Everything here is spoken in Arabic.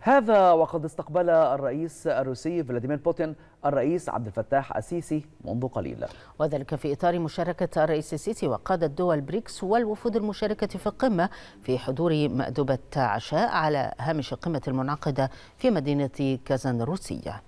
هذا وقد استقبل الرئيس الروسي فلاديمير بوتين الرئيس عبد الفتاح السيسي منذ قليل وذلك في إطار مشاركة الرئيس السيسي وقادة دول بريكس والوفود المشاركة في القمة في حضور مأدبة عشاء على هامش القمة المنعقدة في مدينة كازان الروسية